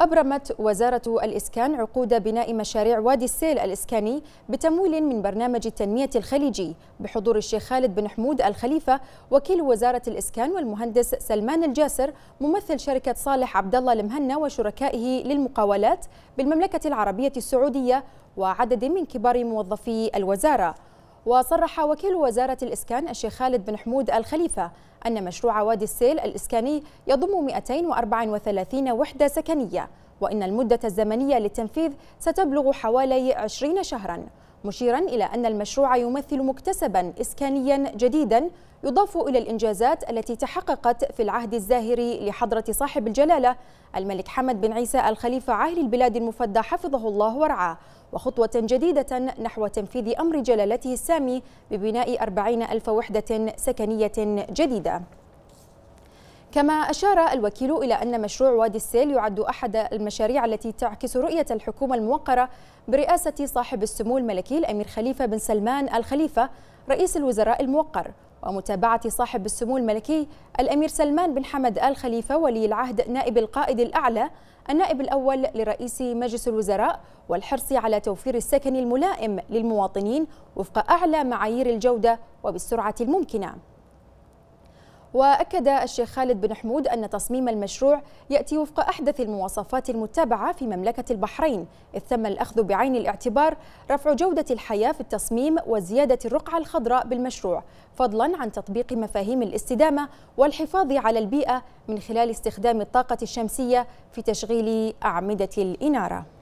أبرمت وزارة الإسكان عقود بناء مشاريع وادي السيل الإسكاني بتمويل من برنامج التنمية الخليجي بحضور الشيخ خالد بن حمود الخليفة وكيل وزارة الإسكان والمهندس سلمان الجاسر ممثل شركة صالح عبد الله المهنا وشركائه للمقاولات بالمملكة العربية السعودية وعدد من كبار موظفي الوزارة وصرح وكيل وزارة الإسكان الشيخ خالد بن حمود الخليفة أن مشروع وادي السيل الإسكاني يضم 234 وحدة سكنية وإن المدة الزمنية للتنفيذ ستبلغ حوالي 20 شهراً مشيرا إلى أن المشروع يمثل مكتسبا إسكانيا جديدا يضاف إلى الإنجازات التي تحققت في العهد الزاهري لحضرة صاحب الجلالة الملك حمد بن عيسى الخليفة عاهل البلاد المفدى حفظه الله ورعاه وخطوة جديدة نحو تنفيذ أمر جلالته السامي ببناء أربعين ألف وحدة سكنية جديدة كما أشار الوكيل إلى أن مشروع وادي السيل يعد أحد المشاريع التي تعكس رؤية الحكومة الموقرة برئاسة صاحب السمو الملكي الأمير خليفة بن سلمان الخليفة رئيس الوزراء الموقر ومتابعة صاحب السمو الملكي الأمير سلمان بن حمد آل خليفة ولي العهد نائب القائد الأعلى النائب الأول لرئيس مجلس الوزراء والحرص على توفير السكن الملائم للمواطنين وفق أعلى معايير الجودة وبالسرعة الممكنة وأكد الشيخ خالد بن حمود أن تصميم المشروع يأتي وفق أحدث المواصفات المتبعة في مملكة البحرين إذ تم الأخذ بعين الاعتبار رفع جودة الحياة في التصميم وزيادة الرقعة الخضراء بالمشروع فضلا عن تطبيق مفاهيم الاستدامة والحفاظ على البيئة من خلال استخدام الطاقة الشمسية في تشغيل أعمدة الإنارة